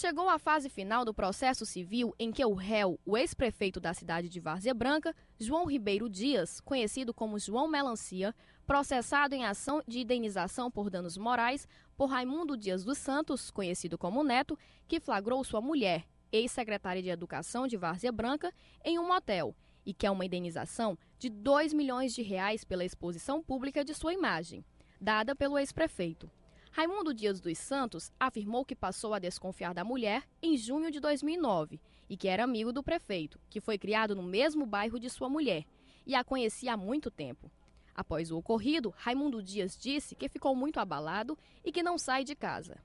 Chegou à fase final do processo civil em que o réu, o ex-prefeito da cidade de Várzea Branca, João Ribeiro Dias, conhecido como João Melancia, processado em ação de indenização por danos morais por Raimundo Dias dos Santos, conhecido como Neto, que flagrou sua mulher, ex-secretária de Educação de Várzea Branca, em um motel e quer é uma indenização de 2 milhões de reais pela exposição pública de sua imagem, dada pelo ex-prefeito. Raimundo Dias dos Santos afirmou que passou a desconfiar da mulher em junho de 2009 e que era amigo do prefeito, que foi criado no mesmo bairro de sua mulher e a conhecia há muito tempo. Após o ocorrido, Raimundo Dias disse que ficou muito abalado e que não sai de casa.